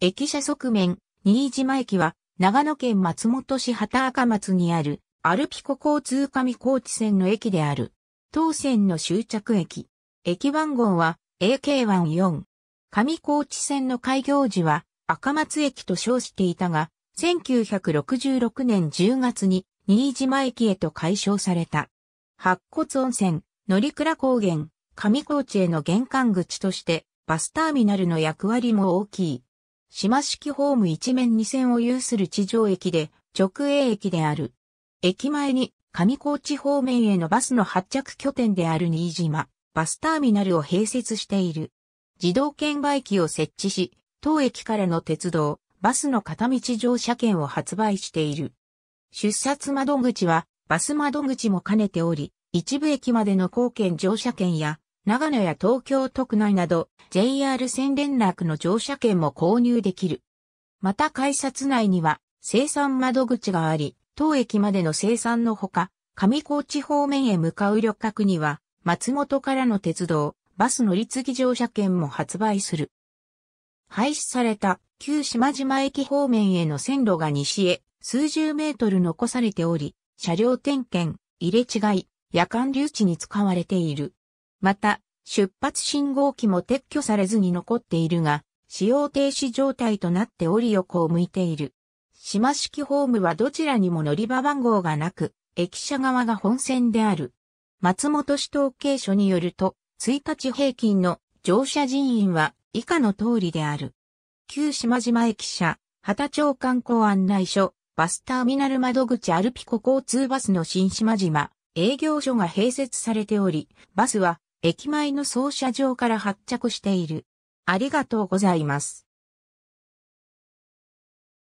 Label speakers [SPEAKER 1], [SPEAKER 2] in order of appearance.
[SPEAKER 1] 駅
[SPEAKER 2] 舎側面、新島駅は、長野県松本市畑赤松にある、アルピコ交通上高地線の駅である。当線の終着駅。駅番号は AK14。上高地線の開業時は赤松駅と称していたが、1966年10月に新島駅へと改称された。白骨温泉、乗倉高原、上高地への玄関口としてバスターミナルの役割も大きい。島式ホーム一面二線を有する地上駅で、直営駅である。駅前に上高地方面へのバスの発着拠点である新島、バスターミナルを併設している。自動券売機を設置し、当駅からの鉄道、バスの片道乗車券を発売している。出札窓口は、バス窓口も兼ねており、一部駅までの貢献乗車券や、長野や東京都区内など JR 線連絡の乗車券も購入できる。また改札内には生産窓口があり、当駅までの生産のほか、上高地方面へ向かう旅客には、松本からの鉄道、バス乗り継ぎ乗車券も発売する。廃止された旧島島駅方面への線路が西へ数十メートル残されており、車両点検、入れ違い、夜間留置に使われている。また、出発信号機も撤去されずに残っているが、使用停止状態となって折り横を向いている。島式ホームはどちらにも乗り場番号がなく、駅舎側が本線である。松本市統計所によると、1日平均の乗車人員は以下の通りである。旧島島駅舎、畑町観光案内所、バスターミナル窓口アルピコ交通バスの新島島、営業所が併設されており、バスは駅前の操車場から発着している。ありがとうございます。